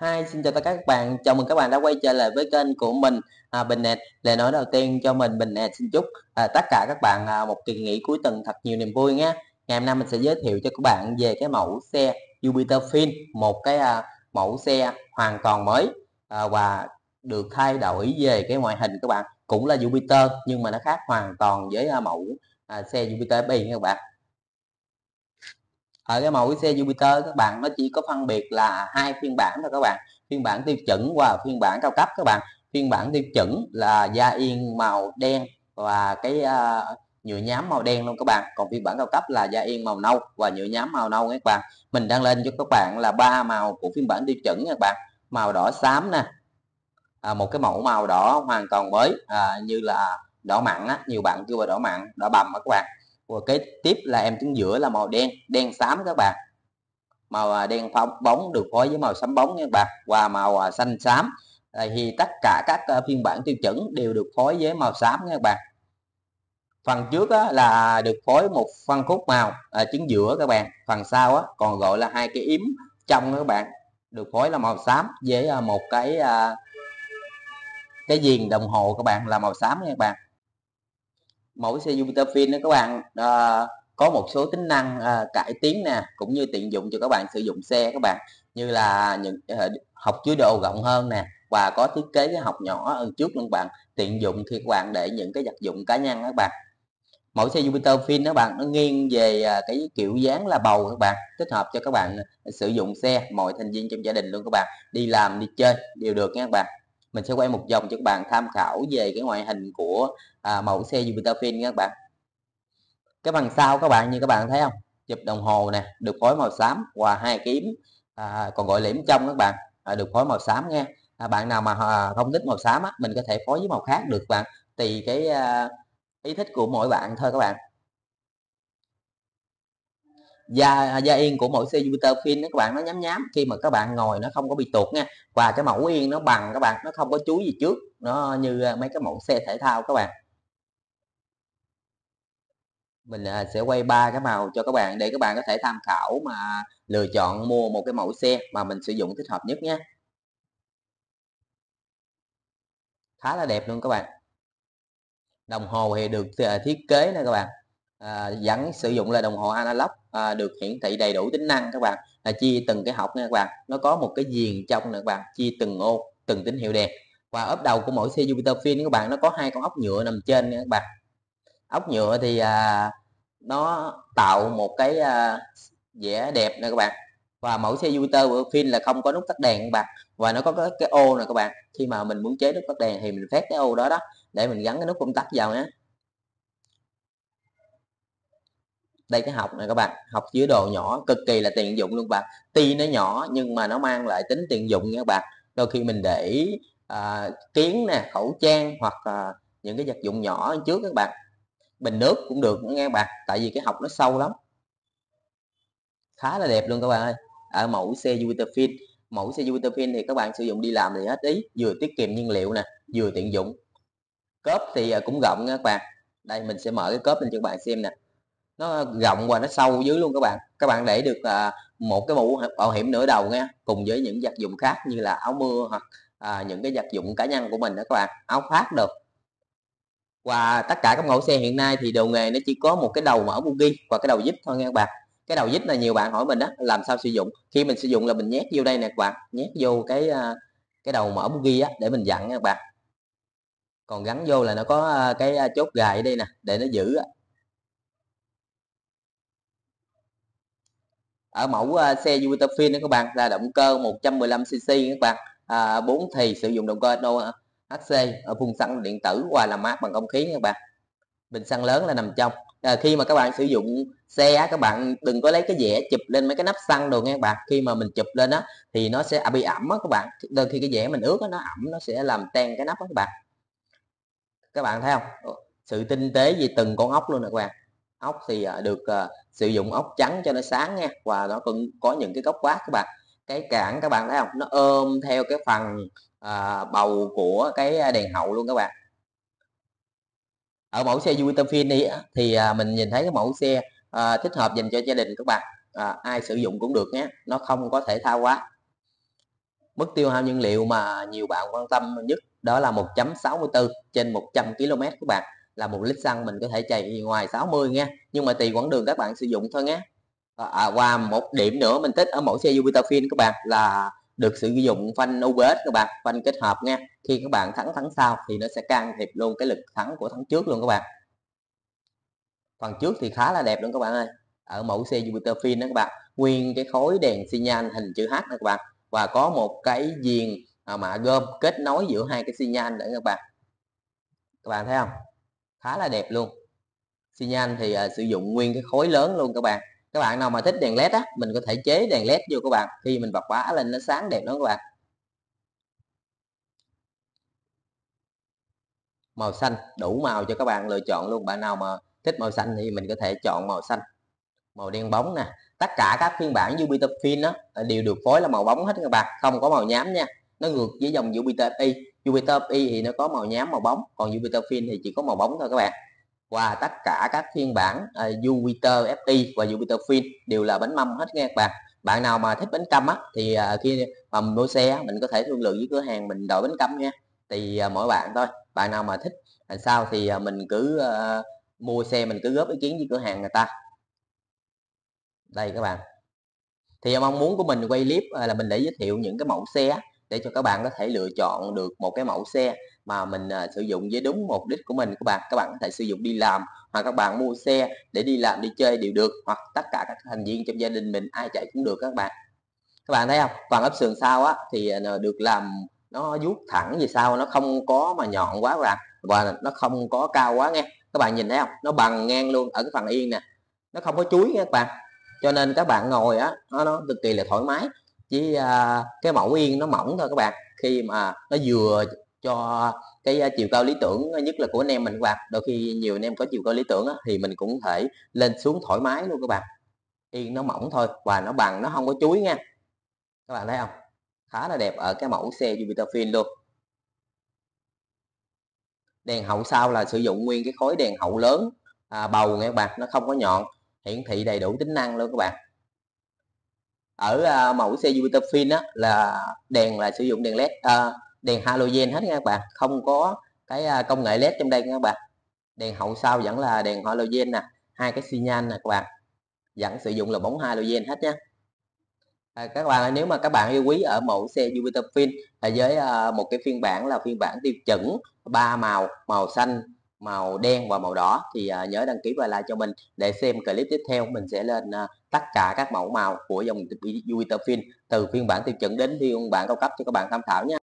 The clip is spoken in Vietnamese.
Hi, xin chào tất cả các bạn. Chào mừng các bạn đã quay trở lại với kênh của mình à, Bình Nẹt. Lời nói đầu tiên cho mình Bình Nẹt xin chúc à, tất cả các bạn à, một kỳ nghỉ cuối tuần thật nhiều niềm vui nhé. Ngày hôm nay mình sẽ giới thiệu cho các bạn về cái mẫu xe Jupiter Fin, một cái à, mẫu xe hoàn toàn mới à, và được thay đổi về cái ngoại hình các bạn. Cũng là Jupiter nhưng mà nó khác hoàn toàn với à, mẫu à, xe Jupiter Bi các bạn ở cái mẫu cái xe Jupiter các bạn nó chỉ có phân biệt là hai phiên bản thôi các bạn phiên bản tiêu chuẩn và phiên bản cao cấp các bạn phiên bản tiêu chuẩn là da yên màu đen và cái uh, nhựa nhám màu đen luôn các bạn còn phiên bản cao cấp là da yên màu nâu và nhựa nhám màu nâu các bạn mình đang lên cho các bạn là ba màu của phiên bản tiêu chuẩn các bạn màu đỏ xám nè à, một cái mẫu màu đỏ hoàn toàn mới à, như là đỏ mặn á nhiều bạn kêu là đỏ mặn đỏ bầm á các bạn và cái tiếp là em trứng giữa là màu đen đen xám các bạn màu à, đen phóng bóng được phối với màu xám bóng nha các bạn và màu à, xanh xám à, thì tất cả các phiên bản tiêu chuẩn đều được phối với màu xám nha các bạn phần trước là được phối một phân khúc màu à, trứng giữa các bạn phần sau á, còn gọi là hai cái yếm trong các bạn được phối là màu xám với một cái cái viền đồng hồ các bạn là màu xám nha các bạn mẫu xe Jupiter Fin đó các bạn à, có một số tính năng à, cải tiến nè cũng như tiện dụng cho các bạn sử dụng xe các bạn như là những à, học chứa đồ rộng hơn nè và có thiết kế cái học nhỏ hơn trước luôn các bạn tiện dụng khi các bạn để những cái vật dụng cá nhân các bạn mẫu xe Jupiter Fin các bạn nó nghiêng về à, cái kiểu dáng là bầu các bạn thích hợp cho các bạn sử dụng xe mọi thành viên trong gia đình luôn các bạn đi làm đi chơi đều được nha các bạn mình sẽ quay một vòng cho các bạn tham khảo về cái ngoại hình của à, mẫu xe Jupiter nha các bạn cái phần sau các bạn như các bạn thấy không chụp đồng hồ nè được phối màu xám và hai kiếm à, còn gọi là yếm trong các bạn à, được phối màu xám nha à, bạn nào mà à, không thích màu xám á, mình có thể phối với màu khác được bạn tùy cái à, ý thích của mỗi bạn thôi các bạn da da yên của mỗi xe Jupiter Fin các bạn nó nhám nhám khi mà các bạn ngồi nó không có bị tuột nha và cái mẫu yên nó bằng các bạn nó không có chuối gì trước nó như ờ, mấy cái mẫu xe thể thao các bạn mình ờ, sẽ quay ba cái màu cho các bạn để các bạn có thể tham khảo mà lựa chọn mua một cái mẫu xe mà mình sử dụng thích hợp nhất nhé khá là đẹp luôn các bạn đồng hồ thì được ờ, thiết kế nè các bạn à, vẫn sử dụng là đồng hồ analog à, được hiển thị đầy đủ tính năng các bạn là chia từng cái học nha các bạn nó có một cái viền trong nè các bạn chia từng ô từng tín hiệu đèn và ốp đầu của mỗi xe Jupiter Fin các bạn nó có hai con ốc nhựa nằm trên nha các bạn ốc nhựa thì à, nó tạo một cái à, vẻ đẹp nè các bạn và mẫu xe Jupiter của Fin là không có nút tắt đèn các bạn và nó có cái, cái ô nè các bạn khi mà mình muốn chế nút tắt đèn thì mình phát cái ô đó đó để mình gắn cái nút công tắc vào nhé đây cái học này các bạn học chứa đồ nhỏ cực kỳ là tiện dụng luôn bạn tuy nó nhỏ nhưng mà nó mang lại tính tiện dụng nha các bạn đôi khi mình để ý, à, kiến nè khẩu trang hoặc à, những cái vật dụng nhỏ trước các bạn bình nước cũng được nghe các bạn tại vì cái học nó sâu lắm khá là đẹp luôn các bạn ơi ở mẫu xe Jupiterfin mẫu xe Jupiterfin thì các bạn sử dụng đi làm thì hết ý vừa tiết kiệm nhiên liệu nè vừa tiện dụng cốp thì à, cũng rộng nha các bạn đây mình sẽ mở cái cốp lên cho các bạn xem nè nó rộng và nó sâu dưới luôn các bạn các bạn để được à, một cái mũ bảo hiểm nửa đầu nha cùng với những vật dụng khác như là áo mưa hoặc à, những cái vật dụng cá nhân của mình đó các bạn áo khoác được và tất cả các mẫu xe hiện nay thì đồ nghề nó chỉ có một cái đầu mở bogie và cái đầu vít thôi nha các bạn cái đầu vít là nhiều bạn hỏi mình đó làm sao sử dụng khi mình sử dụng là mình nhét vô đây nè các bạn nhét vô cái à, cái đầu mở bogie á để mình dặn nha các bạn còn gắn vô là nó có à, cái à, chốt gài ở đây nè để nó giữ ở mẫu à, xe Jupiterfin đó các bạn là động cơ 115cc các bạn à, 4 thì sử dụng động cơ HC ở phun xăng điện tử và làm mát bằng không khí các bạn bình xăng lớn là nằm trong à, khi mà các bạn sử dụng xe các bạn đừng có lấy cái dẻ chụp lên mấy cái nắp xăng đồ nghe các bạn khi mà mình chụp lên á thì nó sẽ à, bị ẩm á các bạn đôi khi cái dẻ mình ướt á, nó ẩm nó sẽ làm tan cái nắp đó các bạn các bạn thấy không sự tinh tế gì từng con ốc luôn nè các bạn ốc thì à, được sử dụng ốc trắng cho nó sáng nha và nó cũng có những cái góc quát các bạn cái cản các bạn thấy không nó ôm theo cái phần à, bầu của cái đèn hậu luôn các bạn ở mẫu xe Vitafin đi thì à, mình nhìn thấy cái mẫu xe à, thích hợp dành cho gia đình các bạn à, ai sử dụng cũng được nhé nó không có thể thao quá mức tiêu hao nhiên liệu mà nhiều bạn quan tâm nhất đó là 1.64 trên 100 km các bạn là một lít xăng mình có thể chạy ngoài 60 nha nhưng mà tùy quãng đường các bạn sử dụng thôi nhé à, qua một điểm nữa mình thích ở mẫu xe Jupiter Fin các bạn là được sử dụng phanh UBS các bạn phanh kết hợp nha khi các bạn thắng thắng sau thì nó sẽ can thiệp luôn cái lực thắng của thắng trước luôn các bạn phần trước thì khá là đẹp luôn các bạn ơi ở mẫu xe Jupiter Fin đó các bạn nguyên cái khối đèn xi nhan hình chữ H đó các bạn và có một cái viền à, mạ gom kết nối giữa hai cái xi nhan nữa các bạn các bạn thấy không khá là đẹp luôn xi nhan thì uh, sử dụng nguyên cái khối lớn luôn các bạn các bạn nào mà thích đèn led á mình có thể chế đèn led vô các bạn khi mình bật quá lên nó sáng đẹp lắm các bạn màu xanh đủ màu cho các bạn lựa chọn luôn bạn nào mà thích màu xanh thì mình có thể chọn màu xanh màu đen bóng nè tất cả các phiên bản Jupiter Fin đó đều được phối là màu bóng hết các bạn không có màu nhám nha nó ngược với dòng Jupiter Y Jupiter Y thì nó có màu nhám màu bóng còn Jupiter Fin thì chỉ có màu bóng thôi các bạn và tất cả các phiên bản uh, Jupiter FT và Jupiter Fin đều là bánh mâm hết nha các bạn bạn nào mà thích bánh căm á thì uh, khi mà mua xe mình có thể thương lượng với cửa hàng mình đổi bánh căm nha thì uh, mỗi bạn thôi bạn nào mà thích làm sao thì uh, mình cứ uh, mua xe mình cứ góp ý kiến với cửa hàng người ta đây các bạn thì mong muốn của mình quay clip là mình để giới thiệu những cái mẫu xe để cho các bạn có thể lựa chọn được một cái mẫu xe mà mình uh, sử dụng với đúng mục đích của mình các bạn các bạn có thể sử dụng đi làm hoặc các bạn mua xe để đi làm đi chơi đều được hoặc tất cả các thành viên trong gia đình mình ai chạy cũng được các bạn các bạn thấy không phần ốp sườn sau á thì à, được làm nó vuốt thẳng vì sao nó không có mà nhọn quá các bạn và nó không có cao quá nghe các bạn nhìn thấy không nó bằng ngang luôn ở cái phần yên nè nó không có chuối nha các bạn cho nên các bạn ngồi á nó, nó cực kỳ là thoải mái với à, cái mẫu yên nó mỏng thôi các bạn khi mà nó vừa cho cái à, chiều cao lý tưởng nhất là của anh em mình các bạn đôi khi nhiều anh em có chiều cao lý tưởng á, thì mình cũng thể lên xuống thoải mái luôn các bạn yên nó mỏng thôi và nó bằng nó không có chuối nha các bạn thấy không khá là đẹp ở cái mẫu xe Jupiter Fin luôn đèn hậu sau là sử dụng nguyên cái khối đèn hậu lớn à, bầu nghe các bạn nó không có nhọn hiển thị đầy đủ tính năng luôn các bạn ở à, mẫu xe Jupiter Fin á, là đèn là sử dụng đèn led uh, đèn halogen hết nha các bạn không có cái à, công nghệ led trong đây nha các bạn đèn hậu sau vẫn là đèn halogen nè hai cái xi nhan nè các bạn vẫn sử dụng là bóng halogen hết nha à, các bạn nếu mà các bạn yêu quý ở mẫu xe Jupiter Fin là với uh, một cái phiên bản là phiên bản tiêu chuẩn ba màu màu xanh màu đen và màu đỏ thì uh, nhớ đăng ký và like cho mình để xem clip tiếp theo mình sẽ lên uh, tất cả các mẫu màu của dòng Jupyter Fin từ phiên bản tiêu chuẩn đến phiên bản cao cấp cho các bạn tham khảo nhé